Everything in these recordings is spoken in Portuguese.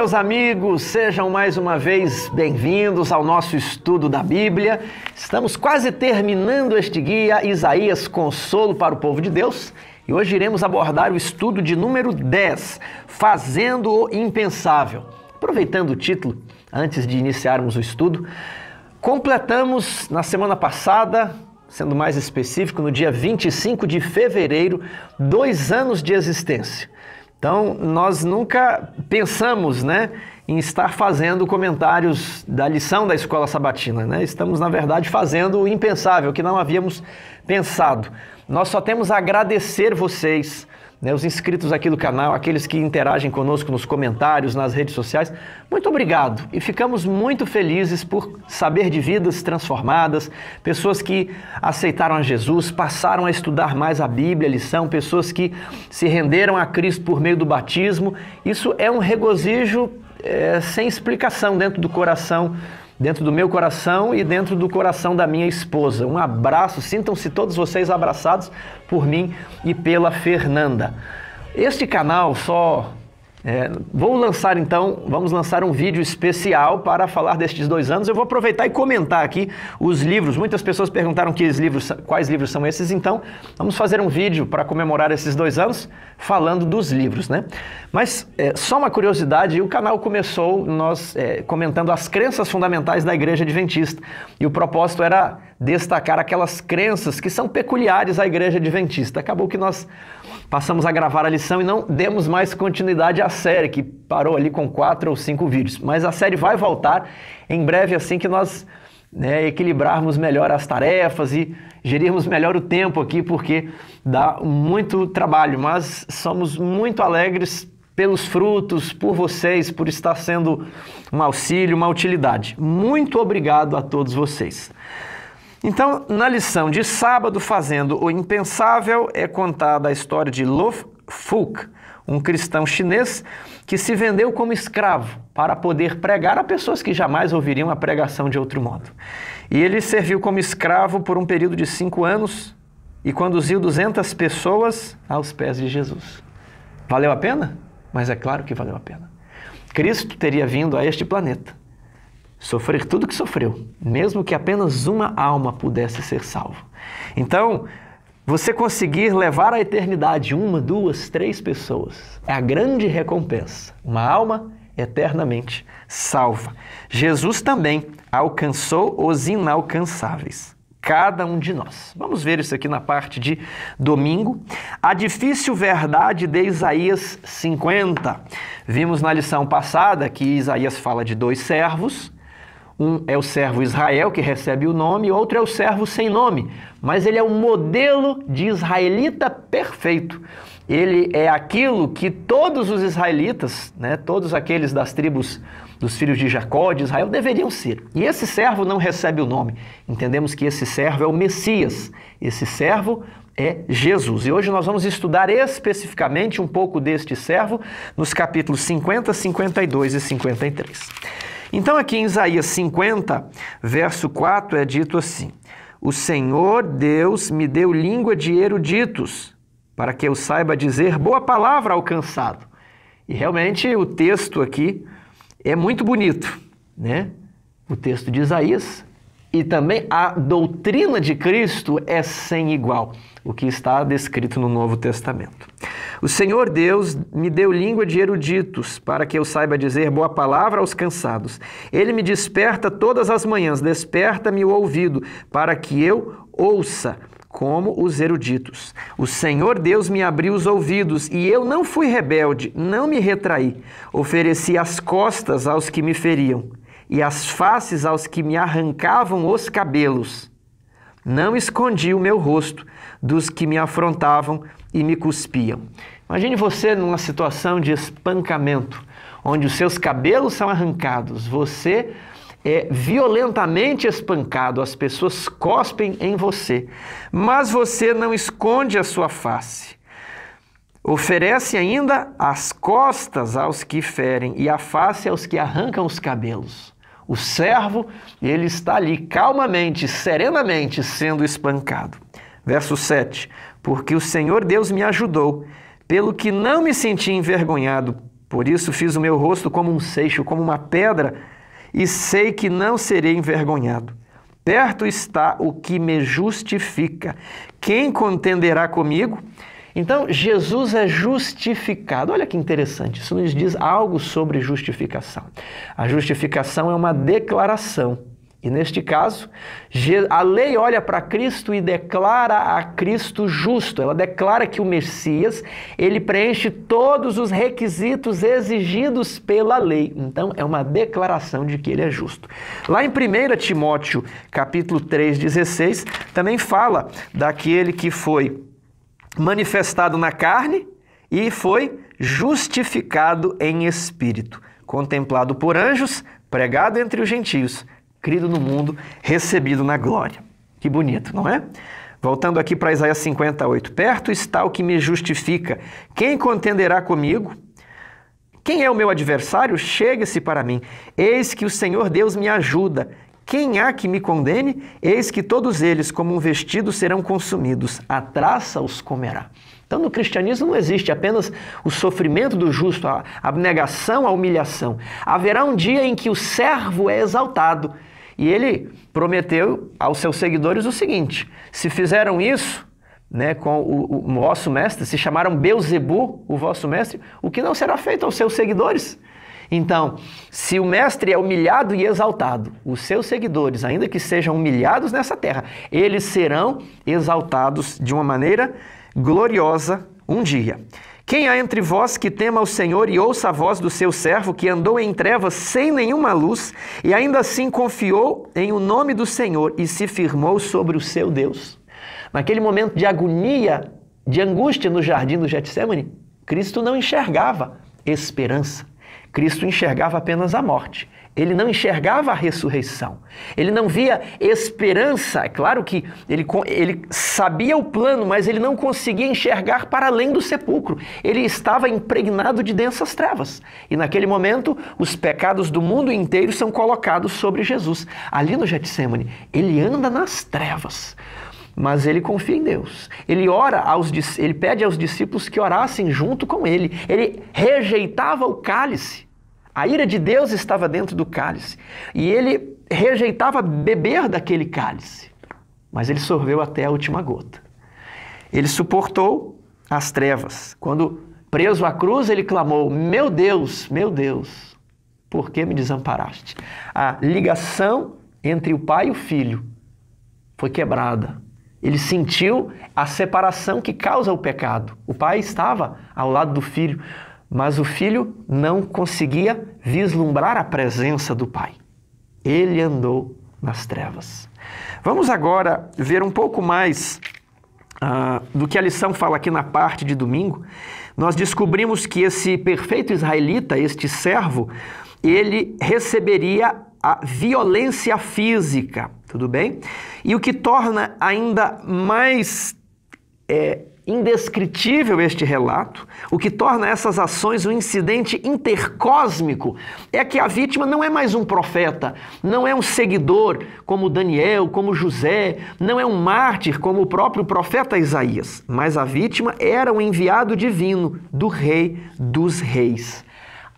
meus amigos, sejam mais uma vez bem-vindos ao nosso estudo da Bíblia. Estamos quase terminando este guia Isaías Consolo para o Povo de Deus e hoje iremos abordar o estudo de número 10, Fazendo o Impensável. Aproveitando o título, antes de iniciarmos o estudo, completamos na semana passada sendo mais específico, no dia 25 de fevereiro, dois anos de existência. Então, nós nunca pensamos né, em estar fazendo comentários da lição da escola sabatina. Né? Estamos, na verdade, fazendo o impensável, que não havíamos pensado. Nós só temos a agradecer vocês né, os inscritos aqui do canal, aqueles que interagem conosco nos comentários, nas redes sociais. Muito obrigado e ficamos muito felizes por saber de vidas transformadas, pessoas que aceitaram a Jesus, passaram a estudar mais a Bíblia, a lição, pessoas que se renderam a Cristo por meio do batismo. Isso é um regozijo é, sem explicação dentro do coração dentro do meu coração e dentro do coração da minha esposa. Um abraço, sintam-se todos vocês abraçados por mim e pela Fernanda. Este canal, só é, vou lançar então, vamos lançar um vídeo especial para falar destes dois anos. Eu vou aproveitar e comentar aqui os livros. Muitas pessoas perguntaram que livros, quais livros são esses, então vamos fazer um vídeo para comemorar esses dois anos falando dos livros, né? Mas é, só uma curiosidade: o canal começou nós é, comentando as crenças fundamentais da Igreja Adventista e o propósito era destacar aquelas crenças que são peculiares à igreja adventista. Acabou que nós passamos a gravar a lição e não demos mais continuidade à série, que parou ali com quatro ou cinco vídeos. Mas a série vai voltar em breve, assim que nós né, equilibrarmos melhor as tarefas e gerirmos melhor o tempo aqui, porque dá muito trabalho. Mas somos muito alegres pelos frutos, por vocês, por estar sendo um auxílio, uma utilidade. Muito obrigado a todos vocês. Então, na lição de sábado, fazendo o impensável, é contada a história de Lo Fuk, um cristão chinês que se vendeu como escravo para poder pregar a pessoas que jamais ouviriam a pregação de outro modo. E ele serviu como escravo por um período de cinco anos e conduziu 200 pessoas aos pés de Jesus. Valeu a pena? Mas é claro que valeu a pena. Cristo teria vindo a este planeta sofrer tudo que sofreu, mesmo que apenas uma alma pudesse ser salva. Então, você conseguir levar à eternidade uma, duas, três pessoas é a grande recompensa. Uma alma eternamente salva. Jesus também alcançou os inalcançáveis. Cada um de nós. Vamos ver isso aqui na parte de domingo. A difícil verdade de Isaías 50. Vimos na lição passada que Isaías fala de dois servos um é o servo Israel, que recebe o nome, outro é o servo sem nome. Mas ele é o um modelo de israelita perfeito. Ele é aquilo que todos os israelitas, né, todos aqueles das tribos dos filhos de Jacó, de Israel, deveriam ser. E esse servo não recebe o nome. Entendemos que esse servo é o Messias. Esse servo é Jesus. E hoje nós vamos estudar especificamente um pouco deste servo nos capítulos 50, 52 e 53. Então, aqui em Isaías 50, verso 4, é dito assim: O Senhor Deus me deu língua de eruditos, para que eu saiba dizer boa palavra ao cansado. E realmente o texto aqui é muito bonito, né? O texto de Isaías, e também a doutrina de Cristo é sem igual, o que está descrito no Novo Testamento. O Senhor Deus me deu língua de eruditos, para que eu saiba dizer boa palavra aos cansados. Ele me desperta todas as manhãs, desperta-me o ouvido, para que eu ouça como os eruditos. O Senhor Deus me abriu os ouvidos e eu não fui rebelde, não me retraí. Ofereci as costas aos que me feriam e as faces aos que me arrancavam os cabelos. Não escondi o meu rosto dos que me afrontavam e me cuspiam. Imagine você numa situação de espancamento, onde os seus cabelos são arrancados, você é violentamente espancado, as pessoas cospem em você, mas você não esconde a sua face. Oferece ainda as costas aos que ferem e a face aos que arrancam os cabelos. O servo, ele está ali calmamente, serenamente sendo espancado. Verso 7: Porque o Senhor Deus me ajudou, pelo que não me senti envergonhado, por isso fiz o meu rosto como um seixo, como uma pedra, e sei que não serei envergonhado. Perto está o que me justifica. Quem contenderá comigo? Então, Jesus é justificado. Olha que interessante, isso nos diz algo sobre justificação. A justificação é uma declaração. E neste caso, a lei olha para Cristo e declara a Cristo justo. Ela declara que o Messias, ele preenche todos os requisitos exigidos pela lei. Então, é uma declaração de que ele é justo. Lá em 1 Timóteo, capítulo 3:16, também fala daquele que foi manifestado na carne e foi justificado em espírito, contemplado por anjos, pregado entre os gentios, crido no mundo, recebido na glória. Que bonito, não é? Voltando aqui para Isaías 58, perto está o que me justifica. Quem contenderá comigo? Quem é o meu adversário? Chegue-se para mim. Eis que o Senhor Deus me ajuda. Quem há que me condene? Eis que todos eles, como um vestido, serão consumidos, a traça os comerá. Então, no cristianismo não existe apenas o sofrimento do justo, a abnegação, a humilhação. Haverá um dia em que o servo é exaltado. E ele prometeu aos seus seguidores o seguinte: se fizeram isso, né, com o, o, vosso mestre, se chamaram Beuzebu, o vosso mestre, o que não será feito aos seus seguidores? Então, se o mestre é humilhado e exaltado, os seus seguidores, ainda que sejam humilhados nessa terra, eles serão exaltados de uma maneira gloriosa um dia. Quem há entre vós que tema o Senhor e ouça a voz do seu servo, que andou em trevas sem nenhuma luz, e ainda assim confiou em o nome do Senhor e se firmou sobre o seu Deus? Naquele momento de agonia, de angústia no jardim do Getsemane, Cristo não enxergava esperança. Cristo enxergava apenas a morte. Ele não enxergava a ressurreição. Ele não via esperança. É claro que ele, ele sabia o plano, mas ele não conseguia enxergar para além do sepulcro. Ele estava impregnado de densas trevas. E naquele momento, os pecados do mundo inteiro são colocados sobre Jesus. Ali no Getsemane, ele anda nas trevas mas ele confia em Deus. Ele ora aos ele pede aos discípulos que orassem junto com ele. Ele rejeitava o cálice. A ira de Deus estava dentro do cálice, e ele rejeitava beber daquele cálice. Mas ele sorveu até a última gota. Ele suportou as trevas. Quando preso à cruz, ele clamou: "Meu Deus, meu Deus, por que me desamparaste?" A ligação entre o pai e o filho foi quebrada ele sentiu a separação que causa o pecado. O pai estava ao lado do filho, mas o filho não conseguia vislumbrar a presença do pai. Ele andou nas trevas. Vamos agora ver um pouco mais uh, do que a lição fala aqui na parte de domingo. Nós descobrimos que esse perfeito israelita, este servo, ele receberia a violência física, tudo bem? E o que torna ainda mais é, indescritível este relato, o que torna essas ações um incidente intercósmico, é que a vítima não é mais um profeta, não é um seguidor como Daniel, como José, não é um mártir como o próprio profeta Isaías, mas a vítima era um enviado divino do Rei dos Reis.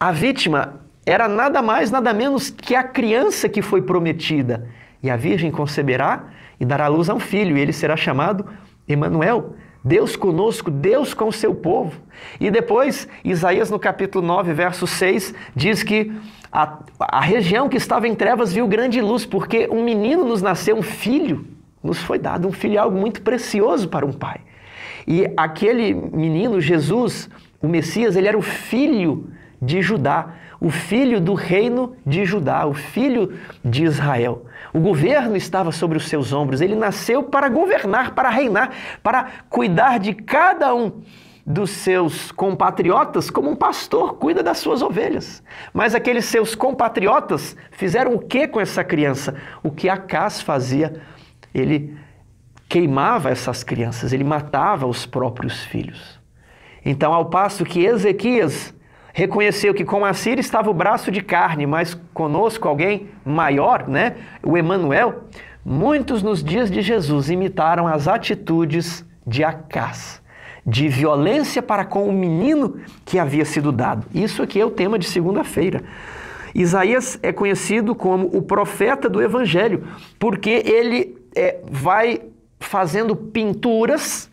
A vítima era nada mais, nada menos que a criança que foi prometida. E a Virgem conceberá e dará luz a um filho, e ele será chamado Emanuel, Deus conosco, Deus com o seu povo. E depois, Isaías no capítulo 9, verso 6, diz que a, a região que estava em trevas viu grande luz, porque um menino nos nasceu, um filho nos foi dado, um filho é algo muito precioso para um pai. E aquele menino, Jesus, o Messias, ele era o filho de Judá, o filho do reino de Judá, o filho de Israel. O governo estava sobre os seus ombros, ele nasceu para governar, para reinar, para cuidar de cada um dos seus compatriotas como um pastor cuida das suas ovelhas. Mas aqueles seus compatriotas fizeram o que com essa criança? O que Acas fazia? Ele queimava essas crianças, ele matava os próprios filhos. Então, ao passo que Ezequias reconheceu que com a Síria estava o braço de carne, mas conosco alguém maior, né? o Emanuel, muitos nos dias de Jesus imitaram as atitudes de Acás, de violência para com o menino que havia sido dado. Isso aqui é o tema de segunda-feira. Isaías é conhecido como o profeta do Evangelho, porque ele é, vai fazendo pinturas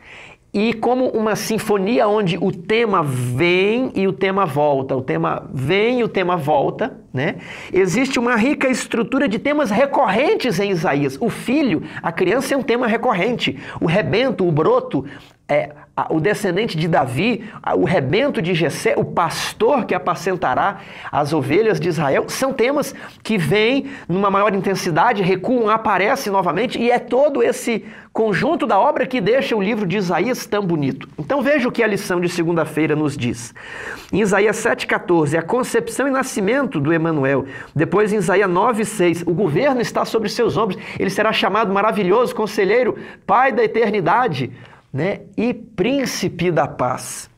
e como uma sinfonia onde o tema vem e o tema volta, o tema vem e o tema volta, né? Existe uma rica estrutura de temas recorrentes em Isaías. O filho, a criança é um tema recorrente. O rebento, o broto, é, o descendente de Davi, o rebento de Jessé, o pastor que apacentará as ovelhas de Israel, são temas que vêm numa maior intensidade, recuam, aparecem novamente, e é todo esse conjunto da obra que deixa o livro de Isaías tão bonito. Então veja o que a lição de segunda-feira nos diz. Em Isaías 7,14, a concepção e nascimento do Emanuel. Depois em Isaías 9,6, o governo está sobre seus ombros, ele será chamado maravilhoso, conselheiro, pai da eternidade, né? e príncipe da paz.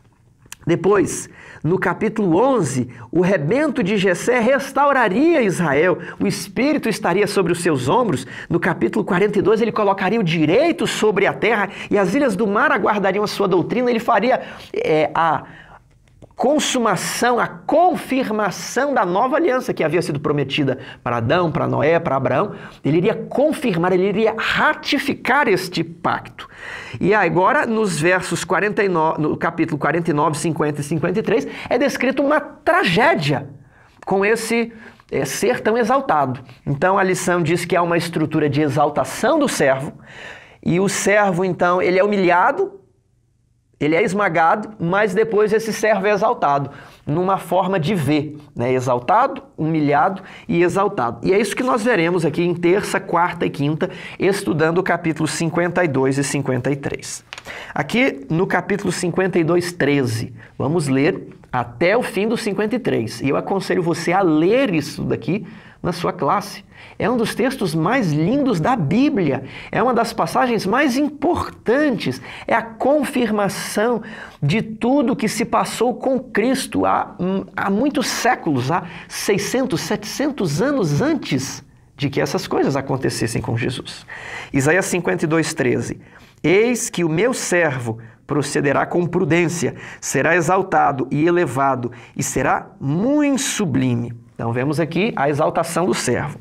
Depois, no capítulo 11, o rebento de Jessé restauraria Israel, o espírito estaria sobre os seus ombros. No capítulo 42, ele colocaria o direito sobre a terra e as ilhas do mar aguardariam a sua doutrina. Ele faria é, a consumação, a confirmação da nova aliança que havia sido prometida para Adão, para Noé, para Abraão. Ele iria confirmar, ele iria ratificar este pacto. E agora, nos versos 49, no capítulo 49, 50 e 53, é descrito uma tragédia com esse é, ser tão exaltado. Então a lição diz que há uma estrutura de exaltação do servo, e o servo, então, ele é humilhado ele é esmagado, mas depois esse servo é exaltado, numa forma de ver, né? exaltado, humilhado e exaltado. E é isso que nós veremos aqui em terça, quarta e quinta, estudando o capítulo 52 e 53. Aqui no capítulo 52, 13, vamos ler até o fim do 53. E eu aconselho você a ler isso daqui, na sua classe. É um dos textos mais lindos da Bíblia, é uma das passagens mais importantes, é a confirmação de tudo que se passou com Cristo há, hum, há muitos séculos, há 600, 700 anos antes de que essas coisas acontecessem com Jesus. Isaías 52, 13. Eis que o meu servo procederá com prudência, será exaltado e elevado, e será muito sublime. Então vemos aqui a exaltação do servo.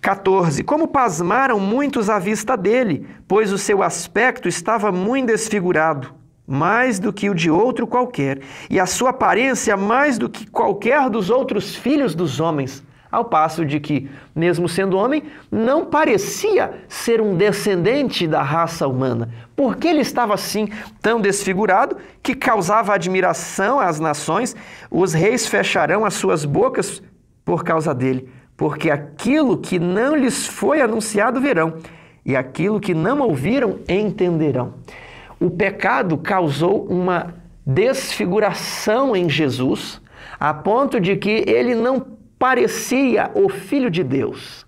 14. Como pasmaram muitos à vista dele, pois o seu aspecto estava muito desfigurado, mais do que o de outro qualquer, e a sua aparência mais do que qualquer dos outros filhos dos homens. Ao passo de que, mesmo sendo homem, não parecia ser um descendente da raça humana, porque ele estava assim tão desfigurado que causava admiração às nações, os reis fecharão as suas bocas por causa dele, porque aquilo que não lhes foi anunciado verão, e aquilo que não ouviram entenderão. O pecado causou uma desfiguração em Jesus, a ponto de que ele não parecia o Filho de Deus.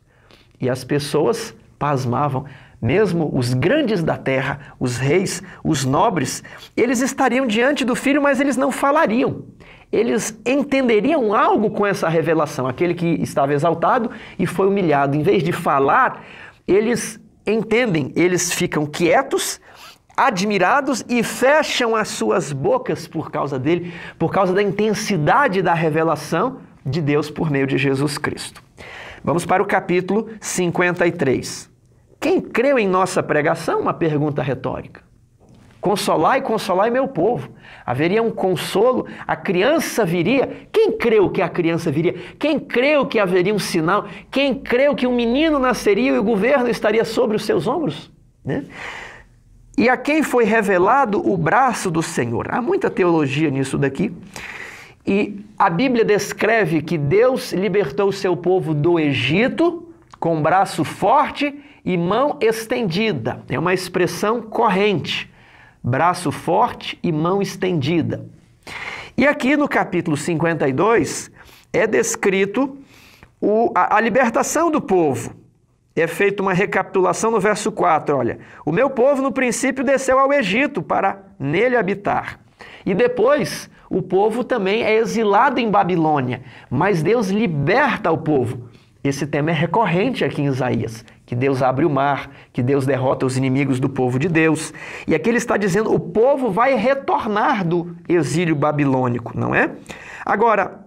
E as pessoas pasmavam. Mesmo os grandes da terra, os reis, os nobres, eles estariam diante do filho, mas eles não falariam. Eles entenderiam algo com essa revelação. Aquele que estava exaltado e foi humilhado, em vez de falar, eles entendem, eles ficam quietos, admirados e fecham as suas bocas por causa dele, por causa da intensidade da revelação de Deus por meio de Jesus Cristo. Vamos para o capítulo 53. Quem creu em nossa pregação? Uma pergunta retórica. Consolai, consolai meu povo. Haveria um consolo, a criança viria. Quem creu que a criança viria? Quem creu que haveria um sinal? Quem creu que um menino nasceria e o governo estaria sobre os seus ombros? Né? E a quem foi revelado o braço do Senhor? Há muita teologia nisso daqui. E a Bíblia descreve que Deus libertou o seu povo do Egito com braço forte e mão estendida. É uma expressão corrente. Braço forte e mão estendida. E aqui no capítulo 52 é descrito o, a, a libertação do povo. É feita uma recapitulação no verso 4. Olha, o meu povo no princípio desceu ao Egito para nele habitar. E depois o povo também é exilado em Babilônia, mas Deus liberta o povo. Esse tema é recorrente aqui em Isaías, que Deus abre o mar, que Deus derrota os inimigos do povo de Deus. E aqui ele está dizendo, o povo vai retornar do exílio babilônico, não é? Agora,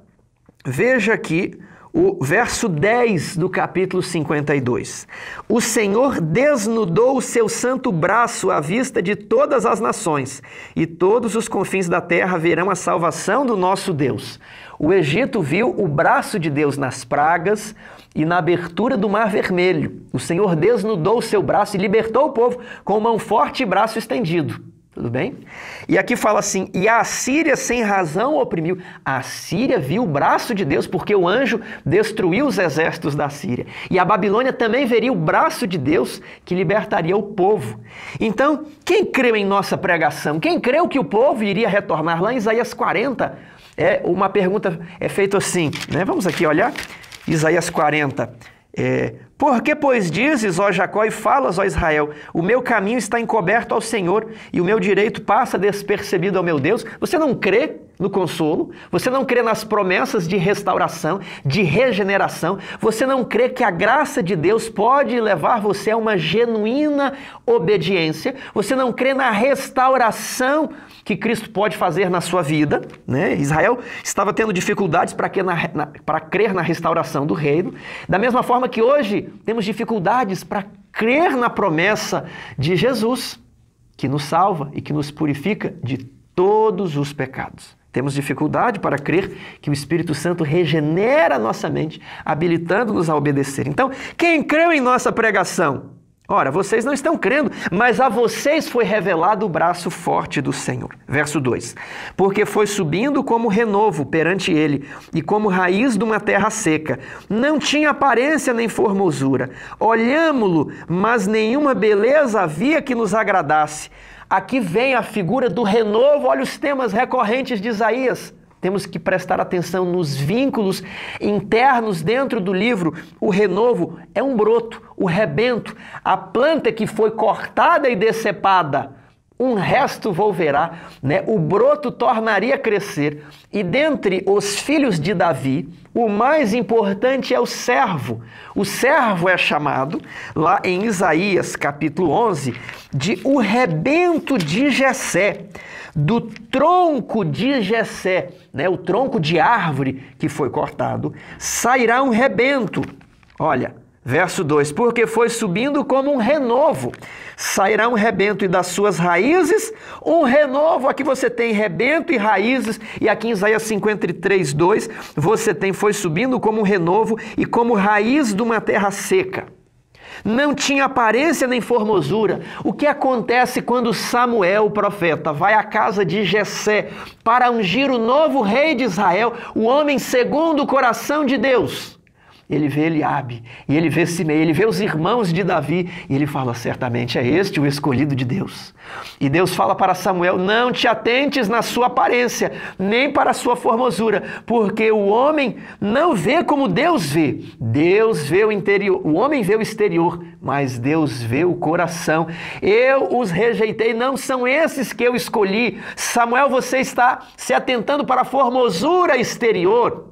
veja aqui o verso 10 do capítulo 52. O Senhor desnudou o seu santo braço à vista de todas as nações, e todos os confins da terra verão a salvação do nosso Deus. O Egito viu o braço de Deus nas pragas e na abertura do Mar Vermelho. O Senhor desnudou o seu braço e libertou o povo com mão forte e braço estendido. Tudo bem? E aqui fala assim: e a Síria sem razão oprimiu. A Síria viu o braço de Deus, porque o anjo destruiu os exércitos da Síria. E a Babilônia também veria o braço de Deus que libertaria o povo. Então, quem creu em nossa pregação? Quem creu que o povo iria retornar? Lá em Isaías 40, é uma pergunta é feita assim, né? Vamos aqui olhar. Isaías 40. É, por que, pois, dizes, ó Jacó, e falas, ó Israel, o meu caminho está encoberto ao Senhor e o meu direito passa despercebido ao meu Deus? Você não crê no consolo, você não crê nas promessas de restauração, de regeneração, você não crê que a graça de Deus pode levar você a uma genuína obediência, você não crê na restauração que Cristo pode fazer na sua vida. Né? Israel estava tendo dificuldades para crer, crer na restauração do reino, da mesma forma que hoje temos dificuldades para crer na promessa de Jesus, que nos salva e que nos purifica de todos os pecados. Temos dificuldade para crer que o Espírito Santo regenera a nossa mente, habilitando-nos a obedecer. Então, quem creu em nossa pregação? Ora, vocês não estão crendo, mas a vocês foi revelado o braço forte do Senhor. Verso 2: Porque foi subindo como renovo perante ele, e como raiz de uma terra seca. Não tinha aparência nem formosura. Olhámo-lo, mas nenhuma beleza havia que nos agradasse Aqui vem a figura do renovo, olha os temas recorrentes de Isaías. Temos que prestar atenção nos vínculos internos dentro do livro. O renovo é um broto, o rebento, a planta que foi cortada e decepada. Um resto volverá, né? o broto tornaria a crescer. E dentre os filhos de Davi, o mais importante é o servo. O servo é chamado, lá em Isaías capítulo 11, de o rebento de Jessé, do tronco de Jessé, né? o tronco de árvore que foi cortado, sairá um rebento. Olha, Verso 2: Porque foi subindo como um renovo, sairá um rebento e das suas raízes, um renovo. Aqui você tem rebento e raízes, e aqui em Isaías 53, 2 você tem: Foi subindo como um renovo e como raiz de uma terra seca. Não tinha aparência nem formosura. O que acontece quando Samuel, o profeta, vai à casa de Jessé para ungir o novo rei de Israel, o homem segundo o coração de Deus? ele vê Eliabe, e ele vê Simei, ele vê os irmãos de Davi, e ele fala: certamente é este o escolhido de Deus. E Deus fala para Samuel: não te atentes na sua aparência, nem para a sua formosura, porque o homem não vê como Deus vê. Deus vê o interior, o homem vê o exterior, mas Deus vê o coração. Eu os rejeitei, não são esses que eu escolhi. Samuel, você está se atentando para a formosura exterior.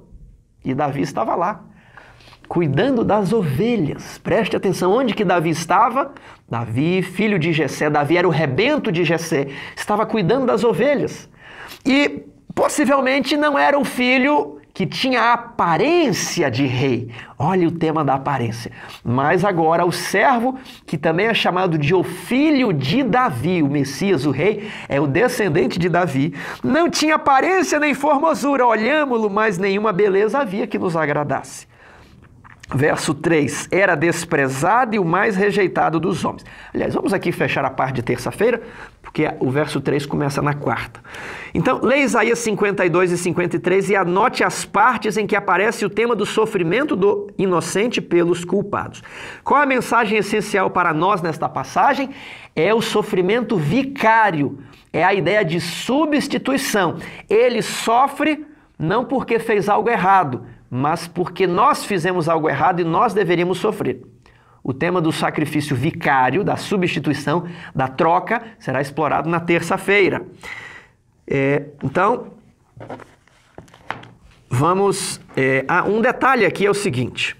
E Davi estava lá cuidando das ovelhas. Preste atenção onde que Davi estava. Davi, filho de Jessé, Davi era o rebento de Jessé, estava cuidando das ovelhas. E possivelmente não era um filho que tinha a aparência de rei. Olha o tema da aparência. Mas agora o servo, que também é chamado de o filho de Davi, o Messias, o rei, é o descendente de Davi, não tinha aparência nem formosura, olhamos lo mas nenhuma beleza havia que nos agradasse. Verso 3: Era desprezado e o mais rejeitado dos homens. Aliás, vamos aqui fechar a parte de terça-feira, porque o verso 3 começa na quarta. Então, leia Isaías 52 e 53 e anote as partes em que aparece o tema do sofrimento do inocente pelos culpados. Qual a mensagem essencial para nós nesta passagem? É o sofrimento vicário, é a ideia de substituição. Ele sofre não porque fez algo errado mas porque nós fizemos algo errado e nós deveríamos sofrer. O tema do sacrifício vicário, da substituição, da troca, será explorado na terça-feira. É, então, vamos. É, ah, um detalhe aqui é o seguinte.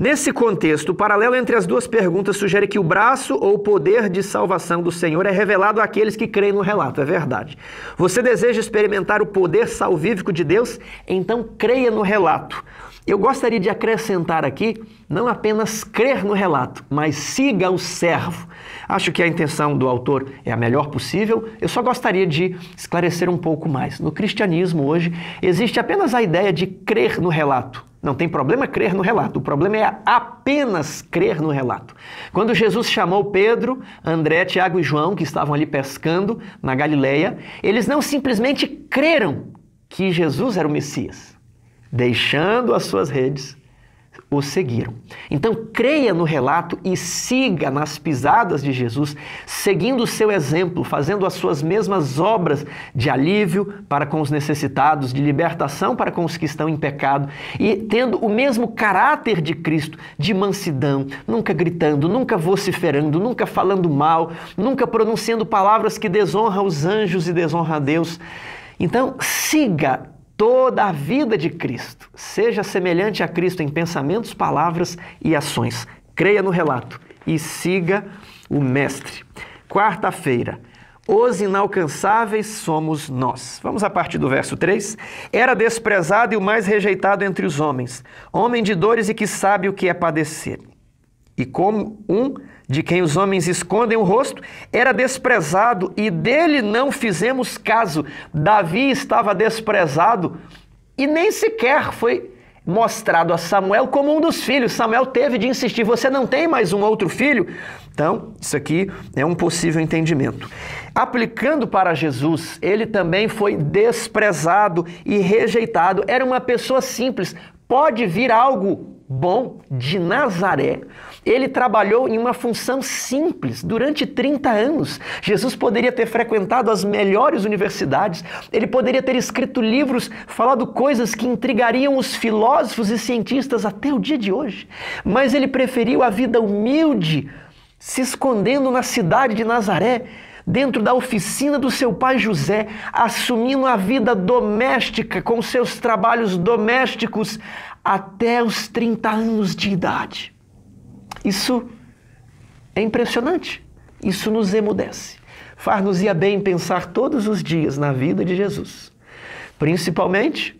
Nesse contexto, o paralelo entre as duas perguntas sugere que o braço ou poder de salvação do Senhor é revelado àqueles que creem no relato, é verdade. Você deseja experimentar o poder salvífico de Deus? Então creia no relato. Eu gostaria de acrescentar aqui, não apenas crer no relato, mas siga o servo. Acho que a intenção do autor é a melhor possível, eu só gostaria de esclarecer um pouco mais. No cristianismo hoje, existe apenas a ideia de crer no relato. Não tem problema crer no relato, o problema é apenas crer no relato. Quando Jesus chamou Pedro, André, Tiago e João, que estavam ali pescando na Galileia, eles não simplesmente creram que Jesus era o Messias. Deixando as suas redes, o seguiram. Então, creia no relato e siga nas pisadas de Jesus, seguindo o seu exemplo, fazendo as suas mesmas obras de alívio para com os necessitados, de libertação para com os que estão em pecado e tendo o mesmo caráter de Cristo, de mansidão, nunca gritando, nunca vociferando, nunca falando mal, nunca pronunciando palavras que desonram os anjos e desonram a Deus. Então, siga toda a vida de Cristo. Seja semelhante a Cristo em pensamentos, palavras e ações. Creia no relato e siga o Mestre. Quarta-feira. Os inalcançáveis somos nós. Vamos a partir do verso 3. Era desprezado e o mais rejeitado entre os homens, homem de dores e que sabe o que é padecer. E como um de quem os homens escondem o rosto, era desprezado e dele não fizemos caso. Davi estava desprezado e nem sequer foi mostrado a Samuel como um dos filhos. Samuel teve de insistir: você não tem mais um outro filho? Então, isso aqui é um possível entendimento. Aplicando para Jesus, ele também foi desprezado e rejeitado. Era uma pessoa simples. Pode vir algo bom de Nazaré, ele trabalhou em uma função simples durante 30 anos. Jesus poderia ter frequentado as melhores universidades, ele poderia ter escrito livros, falado coisas que intrigariam os filósofos e cientistas até o dia de hoje, mas ele preferiu a vida humilde, se escondendo na cidade de Nazaré dentro da oficina do seu pai José, assumindo a vida doméstica com seus trabalhos domésticos, até os 30 anos de idade. Isso é impressionante. Isso nos emudece. Far-nos-ia bem pensar todos os dias na vida de Jesus, principalmente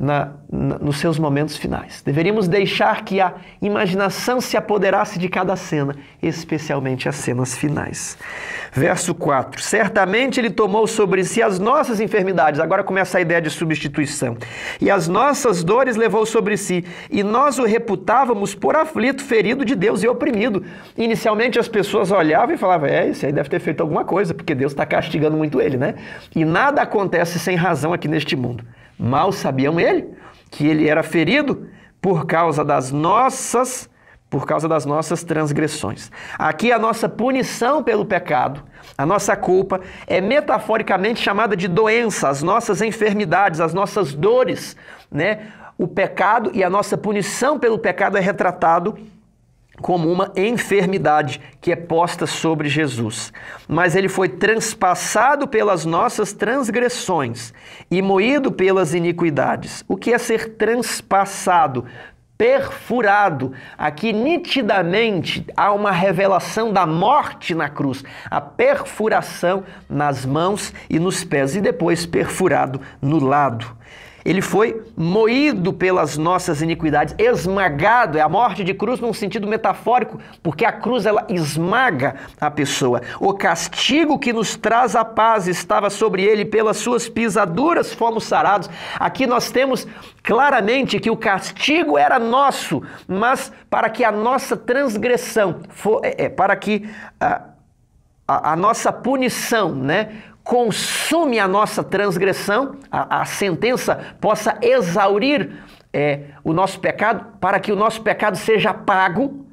na, na, nos seus momentos finais. Deveríamos deixar que a imaginação se apoderasse de cada cena, especialmente as cenas finais. Verso 4: Certamente Ele tomou sobre si as nossas enfermidades. Agora começa a ideia de substituição. E as nossas dores levou sobre si, e nós o reputávamos por aflito, ferido de Deus e oprimido. Inicialmente as pessoas olhavam e falavam: É, esse aí deve ter feito alguma coisa, porque Deus está castigando muito ele, né? E nada acontece sem razão aqui neste mundo. Mal sabiam ele que ele era ferido por causa das nossas por causa das nossas transgressões. Aqui a nossa punição pelo pecado, a nossa culpa é metaforicamente chamada de doença, as nossas enfermidades, as nossas dores, né? O pecado e a nossa punição pelo pecado é retratado como uma enfermidade que é posta sobre Jesus. Mas ele foi transpassado pelas nossas transgressões e moído pelas iniquidades. O que é ser transpassado? perfurado. Aqui nitidamente há uma revelação da morte na cruz, a perfuração nas mãos e nos pés e depois perfurado no lado. Ele foi moído pelas nossas iniquidades, esmagado. É a morte de cruz num sentido metafórico, porque a cruz ela esmaga a pessoa. O castigo que nos traz a paz estava sobre ele, pelas suas pisaduras fomos sarados. Aqui nós temos claramente que o castigo era nosso, mas para que a nossa transgressão, for, é, é, para que a, a, a nossa punição, né? consume a nossa transgressão, a, a sentença possa exaurir é, o nosso pecado, para que o nosso pecado seja pago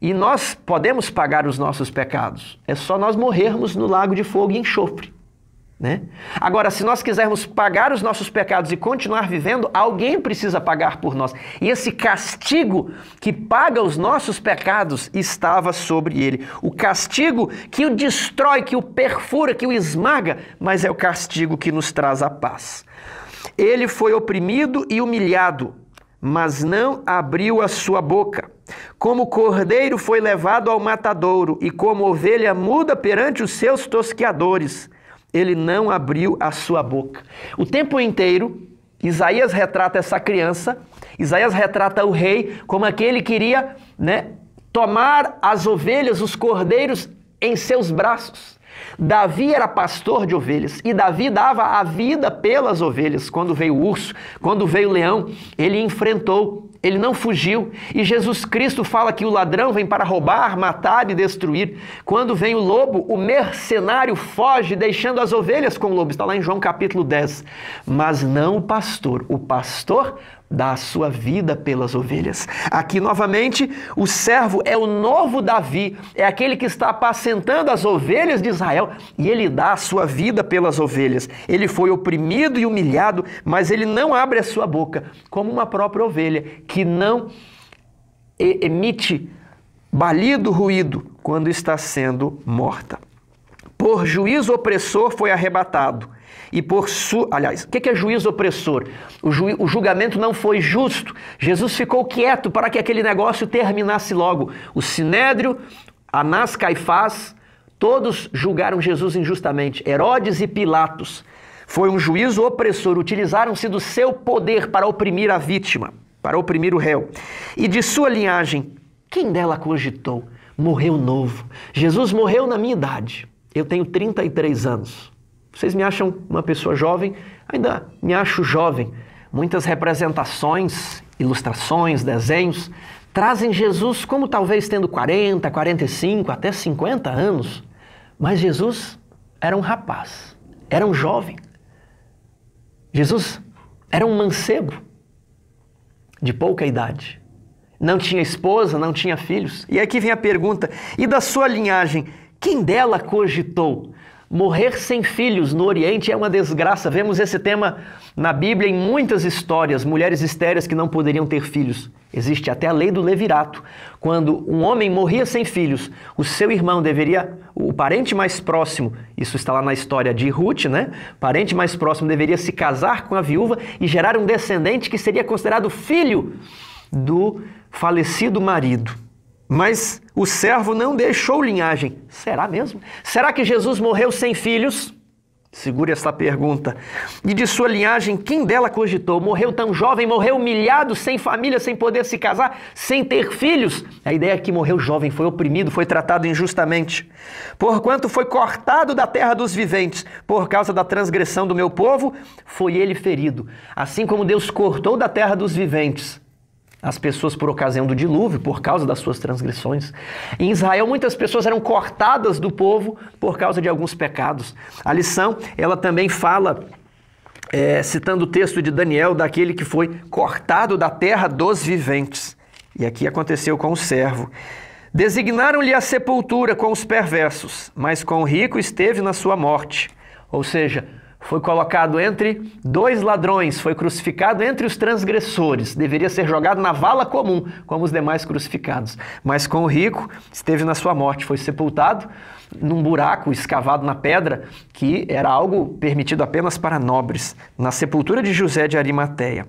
e nós podemos pagar os nossos pecados. É só nós morrermos no lago de fogo e enxofre. Né? Agora, se nós quisermos pagar os nossos pecados e continuar vivendo, alguém precisa pagar por nós. E esse castigo que paga os nossos pecados estava sobre ele. O castigo que o destrói, que o perfura, que o esmaga, mas é o castigo que nos traz a paz. Ele foi oprimido e humilhado, mas não abriu a sua boca. Como cordeiro foi levado ao matadouro, e como ovelha muda perante os seus tosqueadores ele não abriu a sua boca. O tempo inteiro, Isaías retrata essa criança, Isaías retrata o rei como aquele que iria né, tomar as ovelhas, os cordeiros em seus braços. Davi era pastor de ovelhas e Davi dava a vida pelas ovelhas. Quando veio o urso, quando veio o leão, ele enfrentou, ele não fugiu. E Jesus Cristo fala que o ladrão vem para roubar, matar e destruir. Quando vem o lobo, o mercenário foge, deixando as ovelhas com o lobo. Está lá em João capítulo 10. Mas não o pastor. O pastor dá a sua vida pelas ovelhas. Aqui novamente, o servo é o novo Davi, é aquele que está apacentando as ovelhas de Israel e ele dá a sua vida pelas ovelhas. Ele foi oprimido e humilhado, mas ele não abre a sua boca, como uma própria ovelha que não emite balido ruído quando está sendo morta. Por juízo opressor foi arrebatado e por su... Aliás, o que é juiz opressor? O, ju... o julgamento não foi justo. Jesus ficou quieto para que aquele negócio terminasse logo. O Sinédrio, Anás, Caifás, todos julgaram Jesus injustamente. Herodes e Pilatos. Foi um juízo opressor. Utilizaram-se do seu poder para oprimir a vítima, para oprimir o réu. E de sua linhagem, quem dela cogitou? Morreu novo. Jesus morreu na minha idade. Eu tenho 33 anos. Vocês me acham uma pessoa jovem? Ainda me acho jovem. Muitas representações, ilustrações, desenhos trazem Jesus como talvez tendo 40, 45, até 50 anos. Mas Jesus era um rapaz, era um jovem. Jesus era um mancebo de pouca idade. Não tinha esposa, não tinha filhos. E aqui vem a pergunta: e da sua linhagem, quem dela cogitou Morrer sem filhos no Oriente é uma desgraça. Vemos esse tema na Bíblia em muitas histórias, mulheres estéreis que não poderiam ter filhos. Existe até a lei do levirato. Quando um homem morria sem filhos, o seu irmão deveria, o parente mais próximo, isso está lá na história de Ruth, né? Parente mais próximo deveria se casar com a viúva e gerar um descendente que seria considerado filho do falecido marido. Mas o servo não deixou linhagem. Será mesmo? Será que Jesus morreu sem filhos? Segure essa pergunta. E de sua linhagem, quem dela cogitou? Morreu tão jovem, morreu humilhado, sem família, sem poder se casar, sem ter filhos? A ideia é que morreu jovem, foi oprimido, foi tratado injustamente. Porquanto foi cortado da terra dos viventes, por causa da transgressão do meu povo, foi ele ferido. Assim como Deus cortou da terra dos viventes as pessoas por ocasião do dilúvio, por causa das suas transgressões. Em Israel, muitas pessoas eram cortadas do povo por causa de alguns pecados. A lição, ela também fala, é, citando o texto de Daniel, daquele que foi cortado da terra dos viventes. E aqui aconteceu com o servo. Designaram-lhe a sepultura com os perversos, mas com o rico esteve na sua morte. Ou seja, foi colocado entre dois ladrões, foi crucificado entre os transgressores, deveria ser jogado na vala comum, como os demais crucificados. Mas com o rico, esteve na sua morte, foi sepultado num buraco escavado na pedra, que era algo permitido apenas para nobres, na sepultura de José de Arimateia.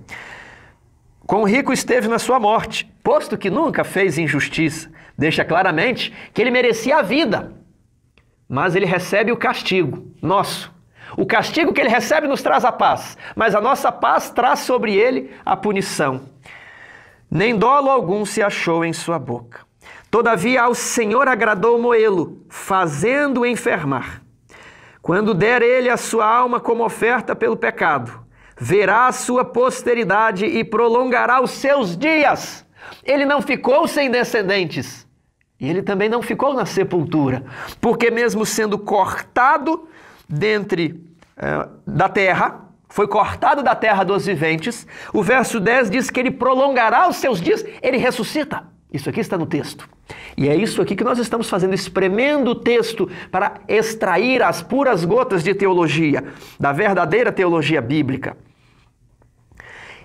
Com o rico esteve na sua morte, posto que nunca fez injustiça. Deixa claramente que ele merecia a vida, mas ele recebe o castigo nosso o castigo que ele recebe nos traz a paz, mas a nossa paz traz sobre ele a punição. Nem dolo algum se achou em sua boca. Todavia ao Senhor agradou Moelo, fazendo-o enfermar. Quando der ele a sua alma como oferta pelo pecado, verá a sua posteridade e prolongará os seus dias. Ele não ficou sem descendentes. E ele também não ficou na sepultura, porque mesmo sendo cortado, dentre é, da terra, foi cortado da terra dos viventes. O verso 10 diz que ele prolongará os seus dias, ele ressuscita. Isso aqui está no texto. E é isso aqui que nós estamos fazendo, espremendo o texto para extrair as puras gotas de teologia, da verdadeira teologia bíblica.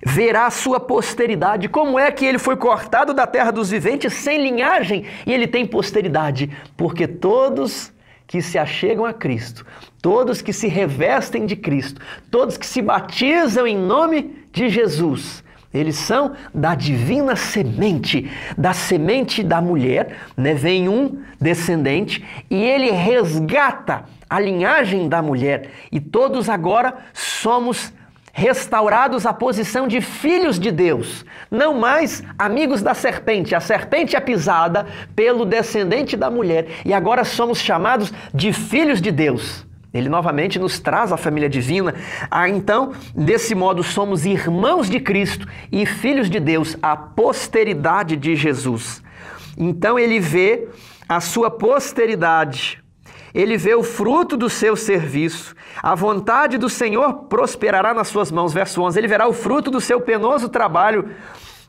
Verá sua posteridade. Como é que ele foi cortado da terra dos viventes sem linhagem e ele tem posteridade? Porque todos que se achegam a Cristo, todos que se revestem de Cristo, todos que se batizam em nome de Jesus, eles são da divina semente, da semente da mulher, né? vem um descendente e ele resgata a linhagem da mulher e todos agora somos restaurados à posição de filhos de Deus, não mais amigos da serpente. A serpente é pisada pelo descendente da mulher e agora somos chamados de filhos de Deus. Ele novamente nos traz a família divina. Ah, então, desse modo, somos irmãos de Cristo e filhos de Deus, a posteridade de Jesus. Então, ele vê a sua posteridade ele vê o fruto do seu serviço. A vontade do Senhor prosperará nas suas mãos. Verso 11. Ele verá o fruto do seu penoso trabalho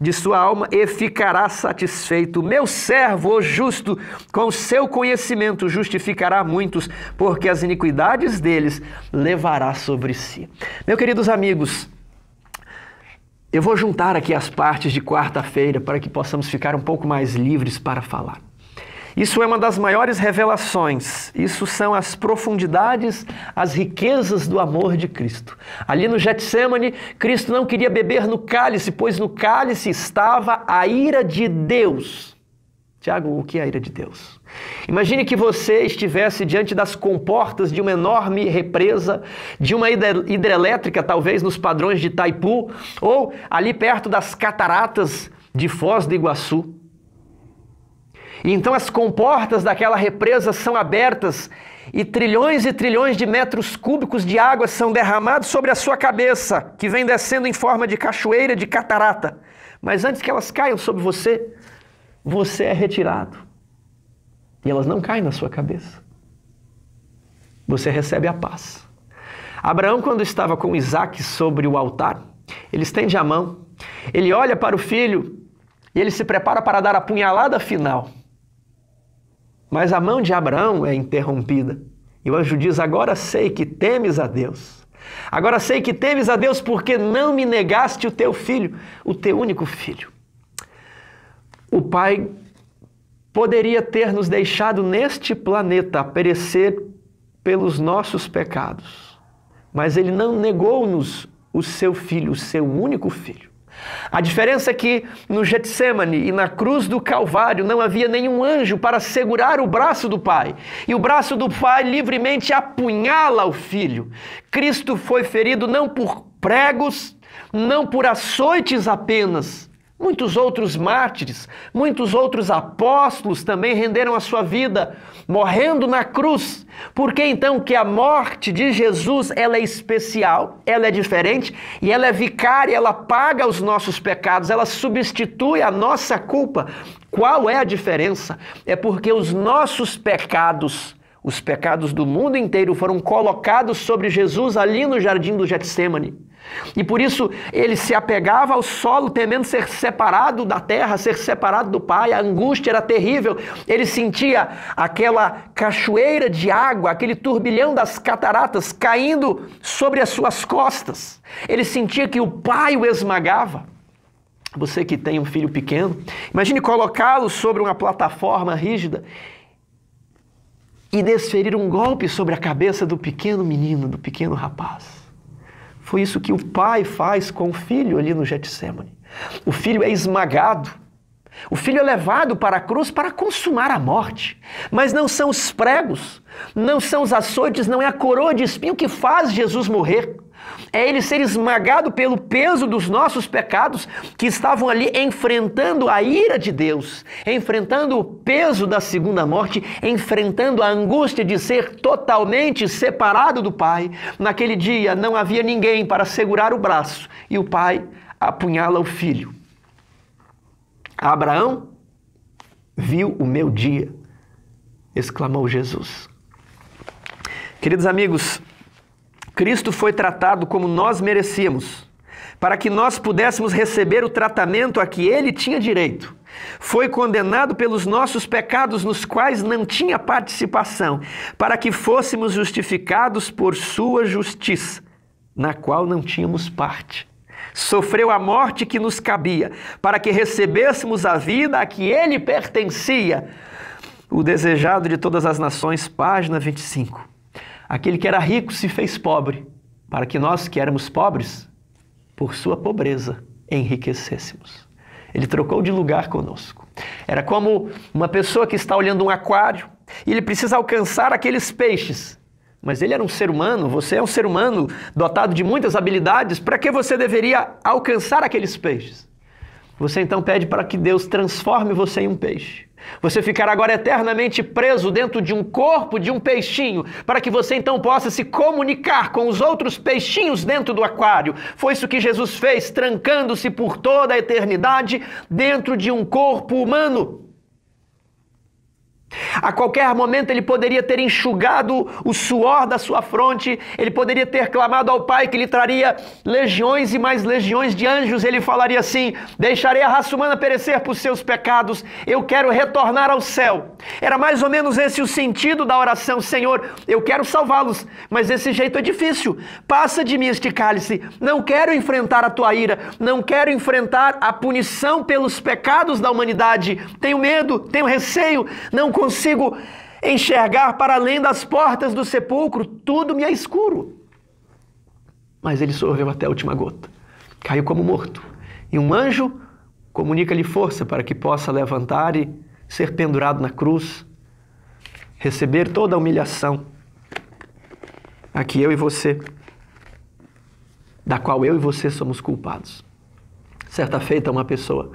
de sua alma e ficará satisfeito. Meu servo, o justo, com seu conhecimento justificará muitos, porque as iniquidades deles levará sobre si. Meu queridos amigos, eu vou juntar aqui as partes de quarta-feira para que possamos ficar um pouco mais livres para falar. Isso é uma das maiores revelações. Isso são as profundidades, as riquezas do amor de Cristo. Ali no Getsemane, Cristo não queria beber no cálice, pois no cálice estava a ira de Deus. Tiago, o que é a ira de Deus? Imagine que você estivesse diante das comportas de uma enorme represa, de uma hidrelétrica, talvez nos padrões de Taipu, ou ali perto das cataratas de Foz do Iguaçu então as comportas daquela represa são abertas e trilhões e trilhões de metros cúbicos de água são derramados sobre a sua cabeça, que vem descendo em forma de cachoeira, de catarata. Mas antes que elas caiam sobre você, você é retirado. E elas não caem na sua cabeça. Você recebe a paz. Abraão, quando estava com Isaac sobre o altar, ele estende a mão, ele olha para o filho e ele se prepara para dar a punhalada final. Mas a mão de Abraão é interrompida. E o anjo diz: Agora sei que temes a Deus. Agora sei que temes a Deus porque não me negaste o teu filho, o teu único filho. O pai poderia ter nos deixado neste planeta perecer pelos nossos pecados, mas ele não negou-nos o seu filho, o seu único filho. A diferença é que no Getsemane e na cruz do Calvário não havia nenhum anjo para segurar o braço do Pai. E o braço do Pai livremente apunhala o filho. Cristo foi ferido não por pregos, não por açoites apenas, Muitos outros mártires, muitos outros apóstolos também renderam a sua vida morrendo na cruz. Por que então que a morte de Jesus ela é especial, ela é diferente e ela é vicária, ela paga os nossos pecados, ela substitui a nossa culpa. Qual é a diferença? É porque os nossos pecados os pecados do mundo inteiro foram colocados sobre Jesus ali no jardim do Getsemane. E por isso ele se apegava ao solo, temendo ser separado da terra, ser separado do pai. A angústia era terrível. Ele sentia aquela cachoeira de água, aquele turbilhão das cataratas caindo sobre as suas costas. Ele sentia que o pai o esmagava. Você que tem um filho pequeno, imagine colocá-lo sobre uma plataforma rígida e desferir um golpe sobre a cabeça do pequeno menino, do pequeno rapaz. Foi isso que o pai faz com o filho ali no Getsemane. O filho é esmagado. O filho é levado para a cruz para consumar a morte. Mas não são os pregos, não são os açoites, não é a coroa de espinho que faz Jesus morrer é ele ser esmagado pelo peso dos nossos pecados que estavam ali enfrentando a ira de Deus, enfrentando o peso da segunda morte, enfrentando a angústia de ser totalmente separado do Pai. Naquele dia não havia ninguém para segurar o braço e o Pai apunhala o filho. Abraão viu o meu dia, exclamou Jesus. Queridos amigos, Cristo foi tratado como nós merecíamos, para que nós pudéssemos receber o tratamento a que ele tinha direito. Foi condenado pelos nossos pecados, nos quais não tinha participação, para que fôssemos justificados por sua justiça, na qual não tínhamos parte. Sofreu a morte que nos cabia, para que recebêssemos a vida a que ele pertencia. O desejado de todas as nações, página 25. Aquele que era rico se fez pobre, para que nós que éramos pobres, por sua pobreza, enriquecêssemos. Ele trocou de lugar conosco. Era como uma pessoa que está olhando um aquário e ele precisa alcançar aqueles peixes. Mas ele era um ser humano, você é um ser humano dotado de muitas habilidades, para que você deveria alcançar aqueles peixes? Você então pede para que Deus transforme você em um peixe. Você ficará agora eternamente preso dentro de um corpo de um peixinho, para que você então possa se comunicar com os outros peixinhos dentro do aquário. Foi isso que Jesus fez, trancando-se por toda a eternidade dentro de um corpo humano. A qualquer momento ele poderia ter enxugado o suor da sua fronte, ele poderia ter clamado ao Pai que lhe traria legiões e mais legiões de anjos. Ele falaria assim: Deixarei a raça humana perecer por seus pecados, eu quero retornar ao céu. Era mais ou menos esse o sentido da oração: Senhor, eu quero salvá-los, mas desse jeito é difícil. Passa de mim este cálice. Não quero enfrentar a tua ira, não quero enfrentar a punição pelos pecados da humanidade. Tenho medo, tenho receio, não consigo enxergar para além das portas do sepulcro, tudo me é escuro. Mas ele sorveu até a última gota, caiu como morto. E um anjo comunica-lhe força para que possa levantar e ser pendurado na cruz, receber toda a humilhação a que eu e você, da qual eu e você somos culpados. Certa feita, uma pessoa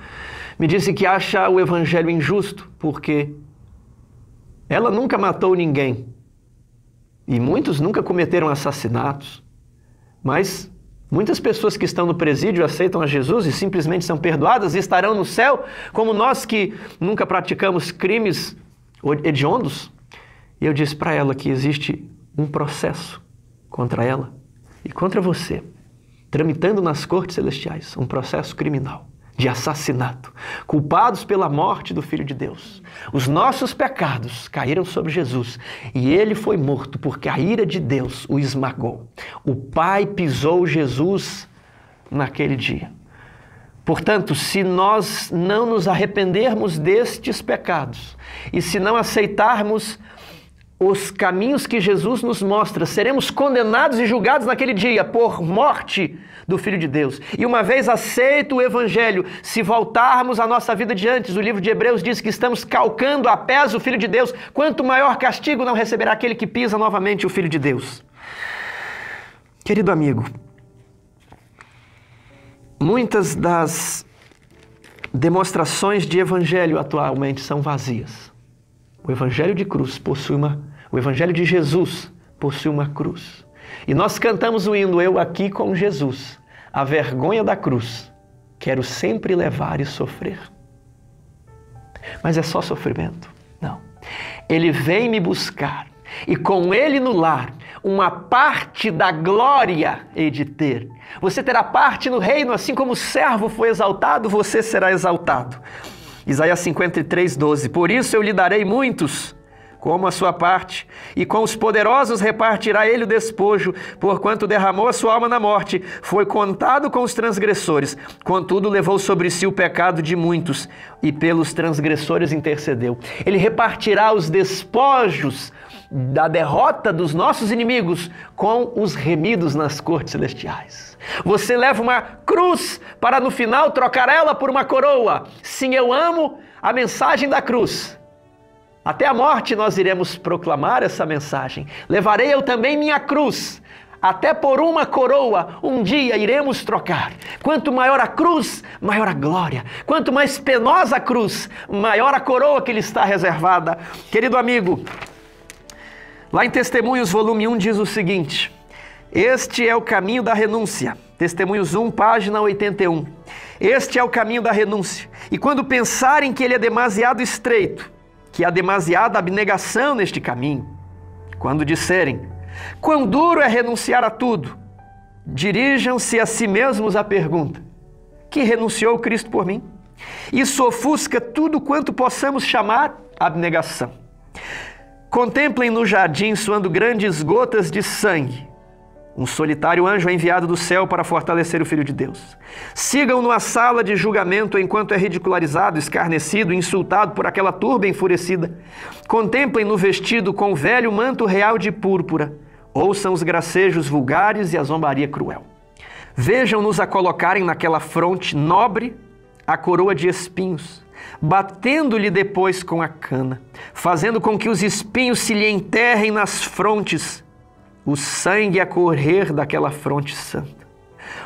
me disse que acha o evangelho injusto porque ela nunca matou ninguém. E muitos nunca cometeram assassinatos. Mas muitas pessoas que estão no presídio aceitam a Jesus e simplesmente são perdoadas e estarão no céu, como nós que nunca praticamos crimes hediondos. E eu disse para ela que existe um processo contra ela e contra você, tramitando nas cortes celestiais, um processo criminal de assassinato, culpados pela morte do Filho de Deus. Os nossos pecados caíram sobre Jesus e ele foi morto porque a ira de Deus o esmagou. O Pai pisou Jesus naquele dia. Portanto, se nós não nos arrependermos destes pecados e se não aceitarmos os caminhos que Jesus nos mostra. Seremos condenados e julgados naquele dia por morte do Filho de Deus. E uma vez aceito o Evangelho, se voltarmos à nossa vida de antes, o livro de Hebreus diz que estamos calcando a pés o Filho de Deus. Quanto maior castigo não receberá aquele que pisa novamente o Filho de Deus. Querido amigo, muitas das demonstrações de Evangelho atualmente são vazias. O evangelho de cruz possui uma o evangelho de Jesus possui uma cruz. E nós cantamos o hino Eu aqui com Jesus. A vergonha da cruz quero sempre levar e sofrer. Mas é só sofrimento? Não. Ele vem me buscar e com ele no lar uma parte da glória hei de ter. Você terá parte no reino, assim como o servo foi exaltado, você será exaltado. Isaías 53, 12. Por isso eu lhe darei muitos como a sua parte, e com os poderosos repartirá ele o despojo, porquanto derramou a sua alma na morte, foi contado com os transgressores, contudo levou sobre si o pecado de muitos, e pelos transgressores intercedeu. Ele repartirá os despojos da derrota dos nossos inimigos com os remidos nas cortes celestiais. Você leva uma cruz para no final trocar ela por uma coroa. Sim, eu amo a mensagem da cruz até a morte nós iremos proclamar essa mensagem. Levarei eu também minha cruz. Até por uma coroa um dia iremos trocar. Quanto maior a cruz, maior a glória. Quanto mais penosa a cruz, maior a coroa que lhe está reservada. Querido amigo, lá em Testemunhos, volume 1, diz o seguinte: Este é o caminho da renúncia. Testemunhos 1, página 81. Este é o caminho da renúncia. E quando pensarem que ele é demasiado estreito, que há demasiada abnegação neste caminho. Quando disserem, quão duro é renunciar a tudo, dirijam-se a si mesmos a pergunta: que renunciou Cristo por mim? Isso ofusca tudo quanto possamos chamar abnegação. Contemplem no jardim suando grandes gotas de sangue, um solitário anjo é enviado do céu para fortalecer o Filho de Deus. Sigam-no à sala de julgamento enquanto é ridicularizado, escarnecido, insultado por aquela turba enfurecida. Contemplem-no vestido com o velho manto real de púrpura. Ouçam os gracejos vulgares e a zombaria cruel. Vejam-nos a colocarem naquela fronte nobre a coroa de espinhos, batendo-lhe depois com a cana, fazendo com que os espinhos se lhe enterrem nas frontes o sangue a correr daquela fronte santa.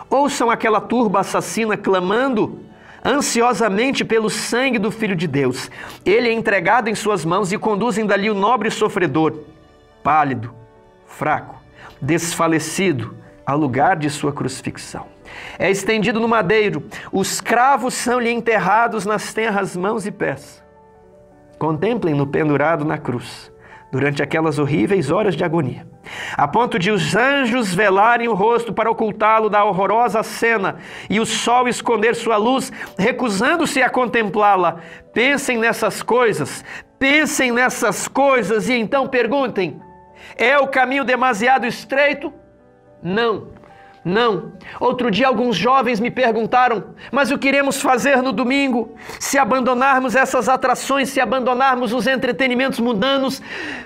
Ouçam aquela turba assassina clamando ansiosamente pelo sangue do Filho de Deus. Ele é entregado em suas mãos e conduzem dali o nobre sofredor, pálido, fraco, desfalecido, ao lugar de sua crucifixão. É estendido no madeiro, os cravos são-lhe enterrados nas tenras mãos e pés. Contemplem-no pendurado na cruz durante aquelas horríveis horas de agonia, a ponto de os anjos velarem o rosto para ocultá-lo da horrorosa cena e o sol esconder sua luz, recusando-se a contemplá-la. Pensem nessas coisas, pensem nessas coisas e então perguntem: é o caminho demasiado estreito? Não. Não. Outro dia, alguns jovens me perguntaram: mas o que iremos fazer no domingo? Se abandonarmos essas atrações, se abandonarmos os entretenimentos mundanos,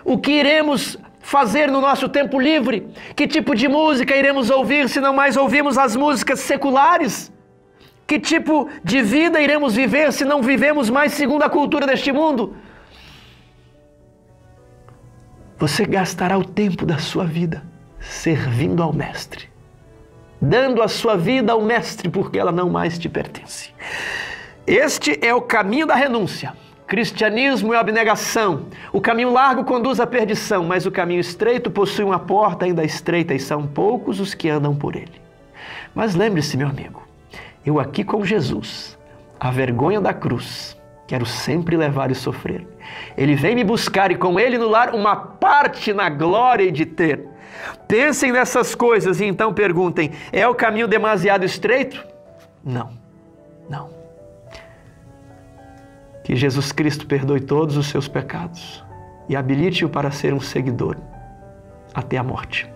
o que iremos fazer no nosso tempo livre? Que tipo de música iremos ouvir se não mais ouvimos as músicas seculares? Que tipo de vida iremos viver se não vivemos mais segundo a cultura deste mundo? Você gastará o tempo da sua vida servindo ao Mestre dando a sua vida ao Mestre, porque ela não mais te pertence. Este é o caminho da renúncia. Cristianismo é abnegação. O caminho largo conduz à perdição, mas o caminho estreito possui uma porta ainda estreita e são poucos os que andam por ele. Mas lembre-se, meu amigo, eu aqui com Jesus, a vergonha da cruz, quero sempre levar e sofrer. Ele vem me buscar e com ele no lar uma parte na glória de ter Pensem nessas coisas e então perguntem: é o caminho demasiado estreito? Não, não. Que Jesus Cristo perdoe todos os seus pecados e habilite-o para ser um seguidor até a morte.